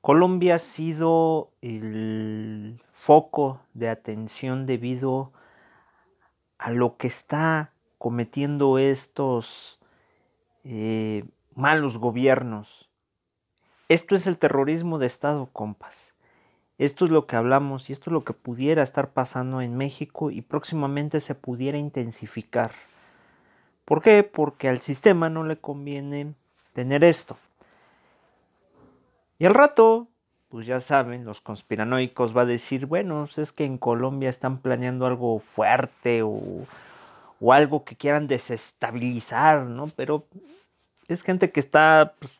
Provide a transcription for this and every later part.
Colombia ha sido el foco de atención debido a lo que está cometiendo estos eh, malos gobiernos. Esto es el terrorismo de Estado, compas. Esto es lo que hablamos y esto es lo que pudiera estar pasando en México y próximamente se pudiera intensificar. ¿Por qué? Porque al sistema no le conviene tener esto. Y al rato, pues ya saben, los conspiranoicos va a decir, bueno, pues es que en Colombia están planeando algo fuerte o, algo que quieran desestabilizar, ¿no? Pero es gente que está pues,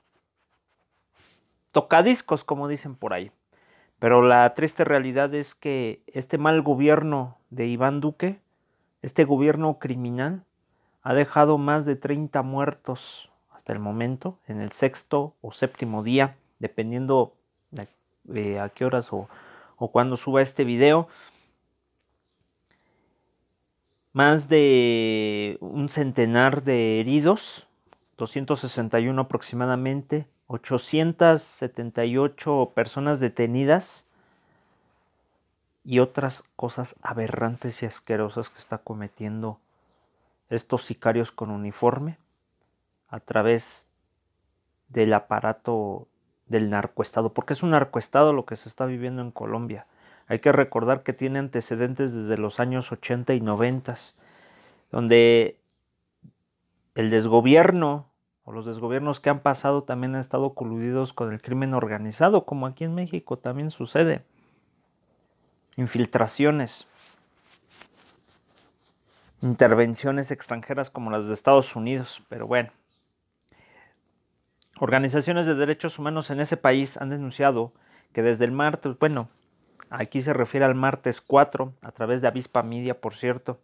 tocadiscos, como dicen por ahí. Pero la triste realidad es que este mal gobierno de Iván Duque, este gobierno criminal, ha dejado más de 30 muertos hasta el momento, en el sexto o séptimo día dependiendo eh, a qué horas o, o cuando suba este video. Más de un centenar de heridos, 261 aproximadamente, 878 personas detenidas y otras cosas aberrantes y asquerosas que está cometiendo estos sicarios con uniforme a través del aparato del narcoestado, porque es un narcoestado lo que se está viviendo en Colombia. Hay que recordar que tiene antecedentes desde los años 80 y 90, donde el desgobierno o los desgobiernos que han pasado también han estado coludidos con el crimen organizado, como aquí en México también sucede. Infiltraciones, intervenciones extranjeras como las de Estados Unidos, pero bueno. Organizaciones de derechos humanos en ese país han denunciado que desde el martes, bueno, aquí se refiere al martes 4, a través de Avispa Media, por cierto,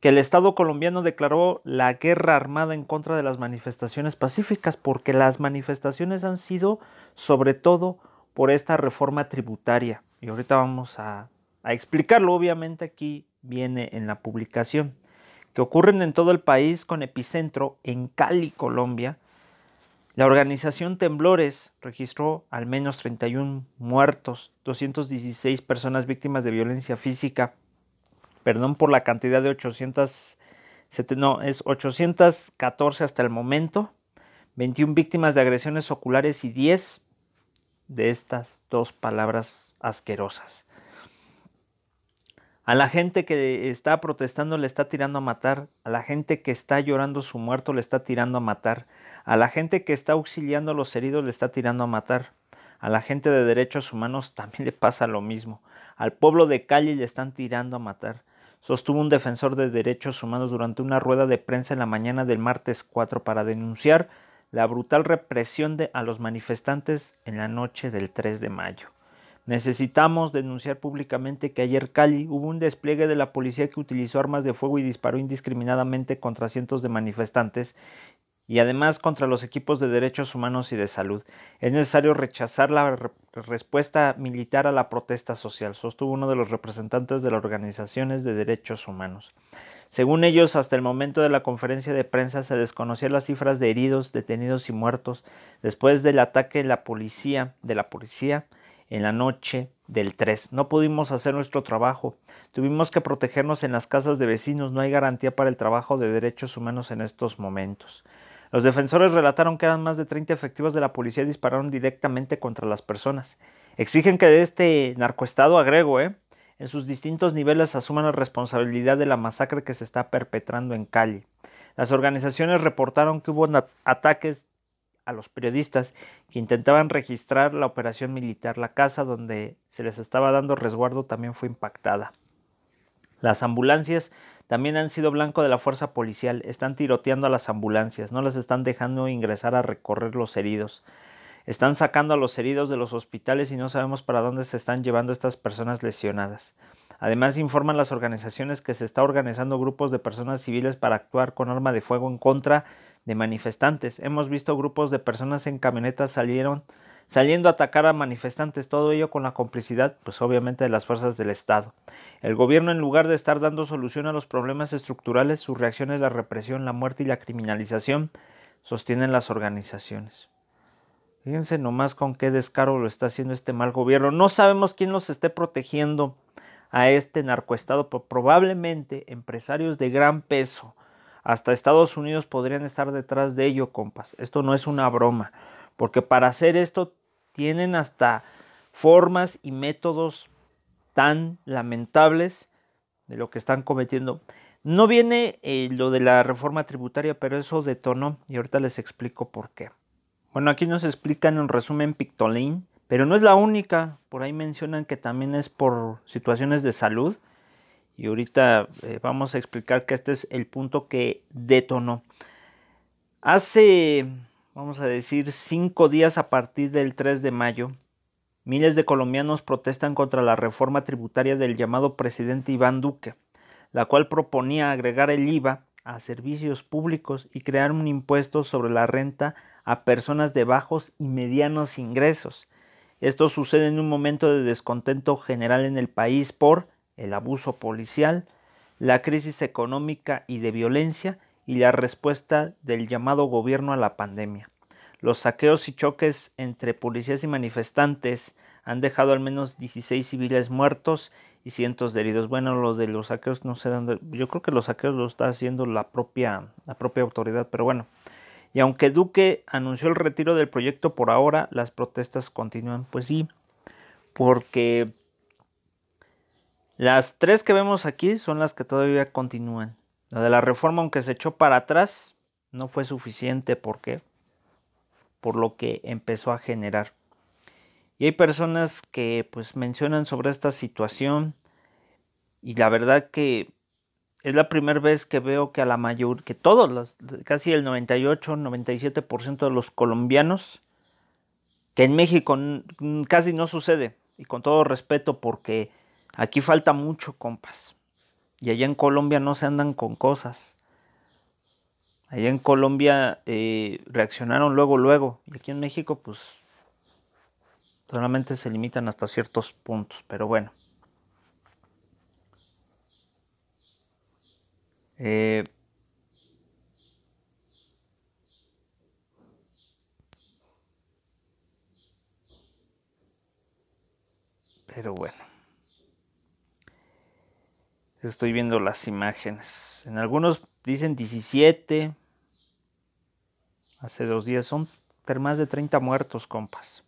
que el Estado colombiano declaró la guerra armada en contra de las manifestaciones pacíficas, porque las manifestaciones han sido sobre todo por esta reforma tributaria. Y ahorita vamos a, a explicarlo, obviamente aquí viene en la publicación, que ocurren en todo el país con epicentro en Cali, Colombia, la organización Temblores registró al menos 31 muertos, 216 personas víctimas de violencia física. Perdón por la cantidad de 800, no, es 814 hasta el momento. 21 víctimas de agresiones oculares y 10 de estas dos palabras asquerosas. A la gente que está protestando le está tirando a matar. A la gente que está llorando su muerto le está tirando a matar. A la gente que está auxiliando a los heridos le está tirando a matar. A la gente de derechos humanos también le pasa lo mismo. Al pueblo de calle le están tirando a matar. Sostuvo un defensor de derechos humanos durante una rueda de prensa en la mañana del martes 4 para denunciar la brutal represión de, a los manifestantes en la noche del 3 de mayo. Necesitamos denunciar públicamente que ayer Cali hubo un despliegue de la policía que utilizó armas de fuego y disparó indiscriminadamente contra cientos de manifestantes y además contra los equipos de derechos humanos y de salud. Es necesario rechazar la respuesta militar a la protesta social, sostuvo uno de los representantes de las organizaciones de derechos humanos. Según ellos, hasta el momento de la conferencia de prensa se desconocían las cifras de heridos, detenidos y muertos después del ataque de la policía, de la policía en la noche del 3. No pudimos hacer nuestro trabajo. Tuvimos que protegernos en las casas de vecinos. No hay garantía para el trabajo de derechos humanos en estos momentos. Los defensores relataron que eran más de 30 efectivos de la policía y dispararon directamente contra las personas. Exigen que de este narcoestado agrego, ¿eh? en sus distintos niveles asuman la responsabilidad de la masacre que se está perpetrando en Cali. Las organizaciones reportaron que hubo ataques a los periodistas que intentaban registrar la operación militar. La casa donde se les estaba dando resguardo también fue impactada. Las ambulancias también han sido blanco de la fuerza policial. Están tiroteando a las ambulancias, no las están dejando ingresar a recorrer los heridos. Están sacando a los heridos de los hospitales y no sabemos para dónde se están llevando estas personas lesionadas. Además, informan las organizaciones que se está organizando grupos de personas civiles para actuar con arma de fuego en contra de manifestantes. Hemos visto grupos de personas en camionetas salieron saliendo a atacar a manifestantes, todo ello con la complicidad, pues obviamente, de las fuerzas del Estado. El gobierno, en lugar de estar dando solución a los problemas estructurales, sus reacciones, la represión, la muerte y la criminalización, sostienen las organizaciones. Fíjense nomás con qué descaro lo está haciendo este mal gobierno. No sabemos quién los esté protegiendo a este narcoestado, probablemente empresarios de gran peso hasta Estados Unidos podrían estar detrás de ello, compas. Esto no es una broma, porque para hacer esto tienen hasta formas y métodos tan lamentables de lo que están cometiendo. No viene eh, lo de la reforma tributaria, pero eso detonó y ahorita les explico por qué. Bueno, aquí nos explican en resumen pictolín, pero no es la única. Por ahí mencionan que también es por situaciones de salud. Y ahorita eh, vamos a explicar que este es el punto que detonó. Hace, vamos a decir, cinco días a partir del 3 de mayo, miles de colombianos protestan contra la reforma tributaria del llamado presidente Iván Duque, la cual proponía agregar el IVA a servicios públicos y crear un impuesto sobre la renta a personas de bajos y medianos ingresos. Esto sucede en un momento de descontento general en el país por el abuso policial, la crisis económica y de violencia y la respuesta del llamado gobierno a la pandemia. Los saqueos y choques entre policías y manifestantes han dejado al menos 16 civiles muertos y cientos de heridos. Bueno, lo de los saqueos no se dan, yo creo que los saqueos lo está haciendo la propia, la propia autoridad, pero bueno. Y aunque Duque anunció el retiro del proyecto por ahora, las protestas continúan, pues sí, porque las tres que vemos aquí son las que todavía continúan. La de la reforma, aunque se echó para atrás, no fue suficiente porque por lo que empezó a generar. Y hay personas que pues mencionan sobre esta situación y la verdad que es la primera vez que veo que a la mayor que todos casi el 98, 97% de los colombianos que en México casi no sucede y con todo respeto porque Aquí falta mucho, compas. Y allá en Colombia no se andan con cosas. Allá en Colombia eh, reaccionaron luego, luego. Y aquí en México, pues, solamente se limitan hasta ciertos puntos. Pero bueno. Eh, pero bueno. Estoy viendo las imágenes. En algunos dicen 17. Hace dos días son más de 30 muertos, compas.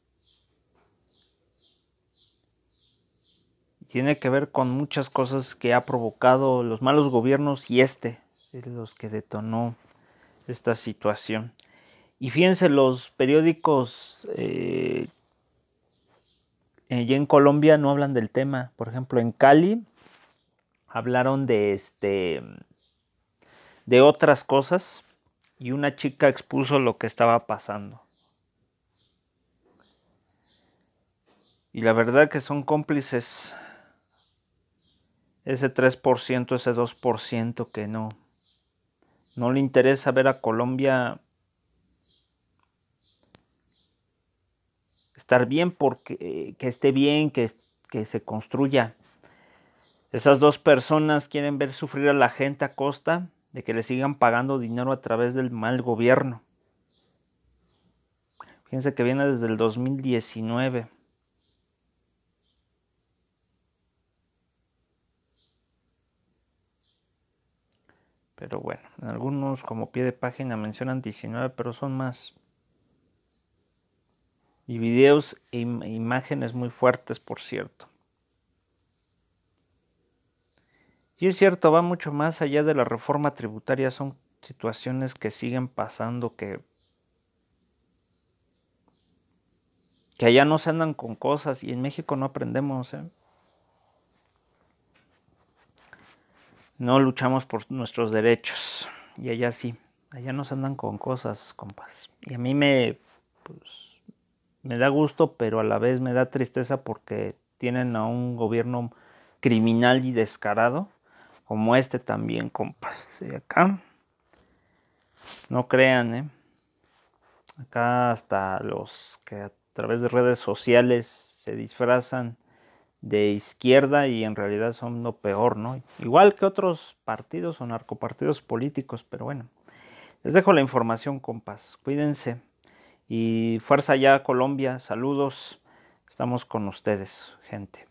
Tiene que ver con muchas cosas que ha provocado los malos gobiernos y este es los que detonó esta situación. Y fíjense, los periódicos eh, eh, en Colombia no hablan del tema. Por ejemplo, en Cali hablaron de este de otras cosas y una chica expuso lo que estaba pasando. Y la verdad que son cómplices ese 3%, ese 2% que no no le interesa ver a Colombia estar bien porque eh, que esté bien, que, que se construya esas dos personas quieren ver sufrir a la gente a costa de que le sigan pagando dinero a través del mal gobierno. Fíjense que viene desde el 2019. Pero bueno, algunos como pie de página mencionan 19, pero son más. Y videos e imágenes muy fuertes, por cierto. Y es cierto, va mucho más allá de la reforma tributaria, son situaciones que siguen pasando que que allá no se andan con cosas y en México no aprendemos. ¿eh? No luchamos por nuestros derechos y allá sí, allá no se andan con cosas, compas. Y a mí me, pues, me da gusto, pero a la vez me da tristeza porque tienen a un gobierno criminal y descarado como este también, compas. Y acá. No crean, ¿eh? Acá hasta los que a través de redes sociales se disfrazan de izquierda y en realidad son lo peor, ¿no? Igual que otros partidos o narcopartidos políticos, pero bueno. Les dejo la información, compas. Cuídense. Y fuerza ya, Colombia. Saludos. Estamos con ustedes, gente.